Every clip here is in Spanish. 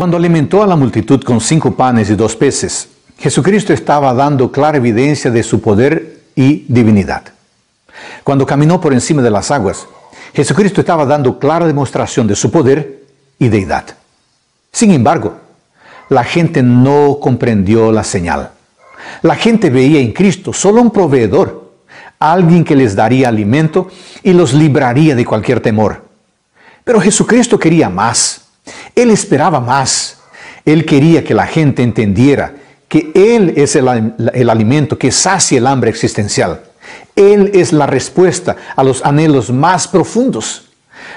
Cuando alimentó a la multitud con cinco panes y dos peces, Jesucristo estaba dando clara evidencia de su poder y divinidad. Cuando caminó por encima de las aguas, Jesucristo estaba dando clara demostración de su poder y deidad. Sin embargo, la gente no comprendió la señal. La gente veía en Cristo solo un proveedor, alguien que les daría alimento y los libraría de cualquier temor. Pero Jesucristo quería más. Él esperaba más. Él quería que la gente entendiera que Él es el, alimento que sacia el hambre existencial. Él es la respuesta a los anhelos más profundos.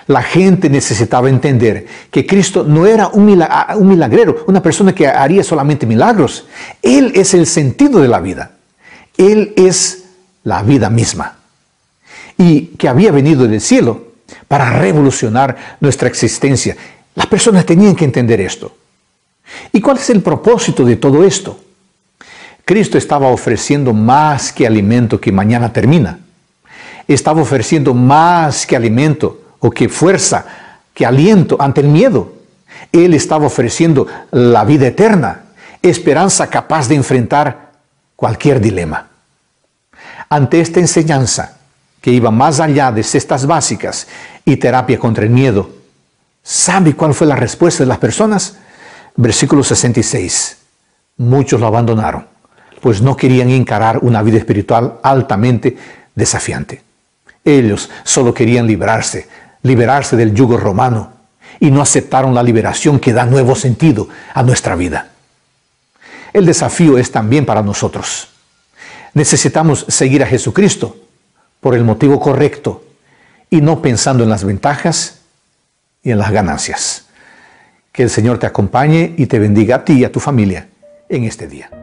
La gente necesitaba entender que Cristo no era un, un, milagrero, una persona que haría solamente milagros. Él es el sentido de la vida. Él es la vida misma. Y que había venido del cielo para revolucionar nuestra existencia las personas tenían que entender esto. ¿Y cuál es el propósito de todo esto? Cristo estaba ofreciendo más que alimento que mañana termina. Estaba ofreciendo más que alimento o que fuerza, que aliento ante el miedo. Él estaba ofreciendo la vida eterna, esperanza capaz de enfrentar cualquier dilema. Ante esta enseñanza, que iba más allá de cestas básicas y terapia contra el miedo, ¿Sabe cuál fue la respuesta de las personas? Versículo 66. Muchos lo abandonaron, pues no querían encarar una vida espiritual altamente desafiante. Ellos solo querían librarse, liberarse del yugo romano, y no aceptaron la liberación que da nuevo sentido a nuestra vida. El desafío es también para nosotros. Necesitamos seguir a Jesucristo por el motivo correcto y no pensando en las ventajas y en las ganancias. Que el Señor te acompañe y te bendiga a ti y a tu familia en este día.